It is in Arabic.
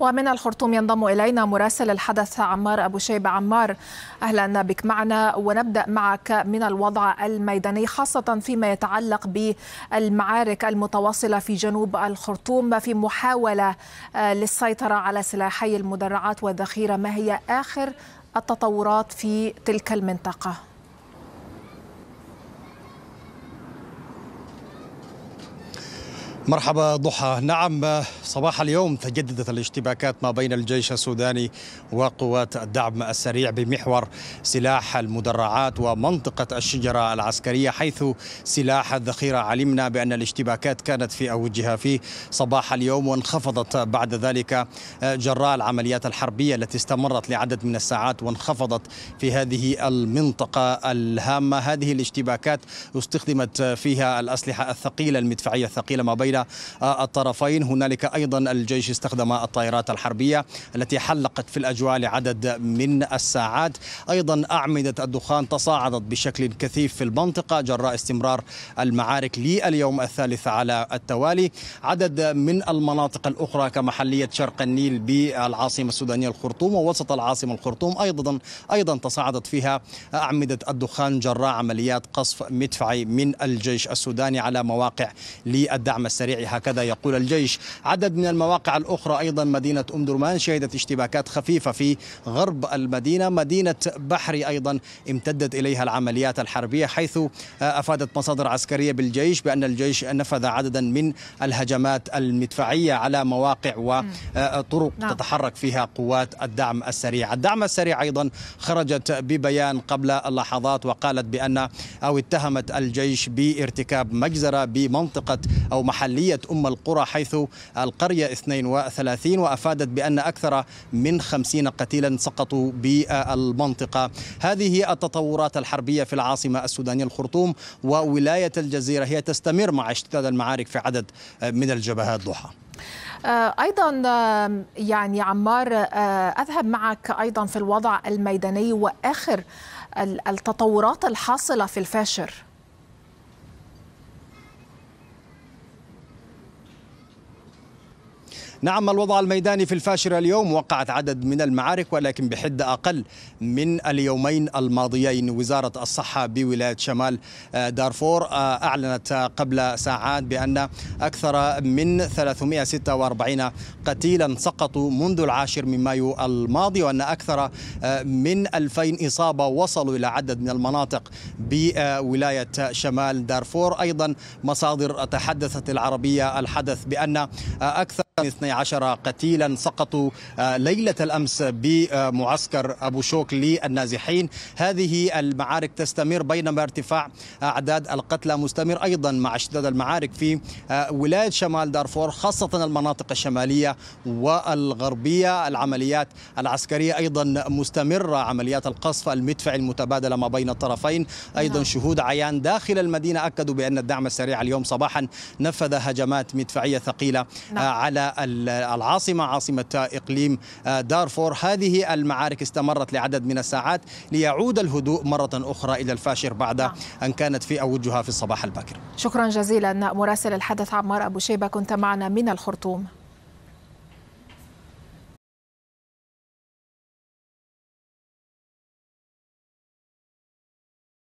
ومن الخرطوم ينضم إلينا مراسل الحدث عمار أبو شيب عمار أهلا بك معنا ونبدأ معك من الوضع الميداني خاصة فيما يتعلق بالمعارك المتواصلة في جنوب الخرطوم في محاولة آه، للسيطرة على سلاحي المدرعات والذخيرة ما هي آخر التطورات في تلك المنطقة؟ مرحبا ضحى نعم صباح اليوم تجددت الاشتباكات ما بين الجيش السوداني وقوات الدعم السريع بمحور سلاح المدرعات ومنطقة الشجرة العسكرية حيث سلاح الذخيرة علمنا بأن الاشتباكات كانت في أوجها في صباح اليوم وانخفضت بعد ذلك جراء العمليات الحربية التي استمرت لعدد من الساعات وانخفضت في هذه المنطقة الهامة هذه الاشتباكات استخدمت فيها الأسلحة الثقيلة المدفعية الثقيلة ما بين إلى الطرفين هنالك أيضا الجيش استخدم الطائرات الحربية التي حلقت في الأجواء لعدد من الساعات أيضا أعمدة الدخان تصاعدت بشكل كثيف في المنطقة جراء استمرار المعارك لليوم الثالث على التوالي عدد من المناطق الأخرى كمحلية شرق النيل بالعاصمة السودانية الخرطوم ووسط العاصمة الخرطوم أيضا أيضا تصاعدت فيها أعمدة الدخان جراء عمليات قصف مدفعي من الجيش السوداني على مواقع للدعم السريع السريع هكذا يقول الجيش عدد من المواقع الأخرى أيضا مدينة أم درمان شهدت اشتباكات خفيفة في غرب المدينة مدينة بحري أيضا امتدت إليها العمليات الحربية حيث أفادت مصادر عسكرية بالجيش بأن الجيش نفذ عددا من الهجمات المدفعية على مواقع وطرق نعم. تتحرك فيها قوات الدعم السريع الدعم السريع أيضا خرجت ببيان قبل اللحظات وقالت بأن أو اتهمت الجيش بارتكاب مجزرة بمنطقة أو محل محلية أم القرى حيث القرية 32 وأفادت بأن أكثر من 50 قتيلا سقطوا بالمنطقة هذه التطورات الحربية في العاصمة السودانية الخرطوم وولاية الجزيرة هي تستمر مع اشتداد المعارك في عدد من الجبهات ضحى آه، ايضا آه، يعني عمار آه، اذهب معك ايضا في الوضع الميداني واخر التطورات الحاصله في الفاشر نعم الوضع الميداني في الفاشرة اليوم وقعت عدد من المعارك ولكن بحدة أقل من اليومين الماضيين وزارة الصحة بولاية شمال آه، دارفور آه، أعلنت آه، قبل ساعات بأن أكثر من 346 قتيلا سقطوا منذ العاشر من مايو الماضي وأن أكثر من 2000 إصابة وصلوا إلى عدد من المناطق بولاية شمال دارفور أيضا مصادر تحدثت العربية الحدث بأن أكثر 12 قتيلا سقطوا آه، ليلة الأمس بمعسكر أبو شوك للنازحين هذه المعارك تستمر بينما ارتفاع آه، أعداد القتلى مستمر أيضا مع اشتداد المعارك في آه، ولاية شمال دارفور خاصة المناطق الشمالية والغربية العمليات العسكرية أيضا مستمرة عمليات القصف المدفع المتبادلة ما بين الطرفين أيضا نعم. شهود عيان داخل المدينة أكدوا بأن الدعم السريع اليوم صباحا نفذ هجمات مدفعية ثقيلة نعم. على العاصمة عاصمة إقليم آه، دارفور هذه المعارك استمرت لعدد من الساعات ليعود الهدوء مرة أخرى إلى الفاشر بعد نعم. أن كانت في أوجها في الصباح الباكر شكرا جزيلا مراسل الحدث عمار أبو شيبة كنت معنا من الخرطوم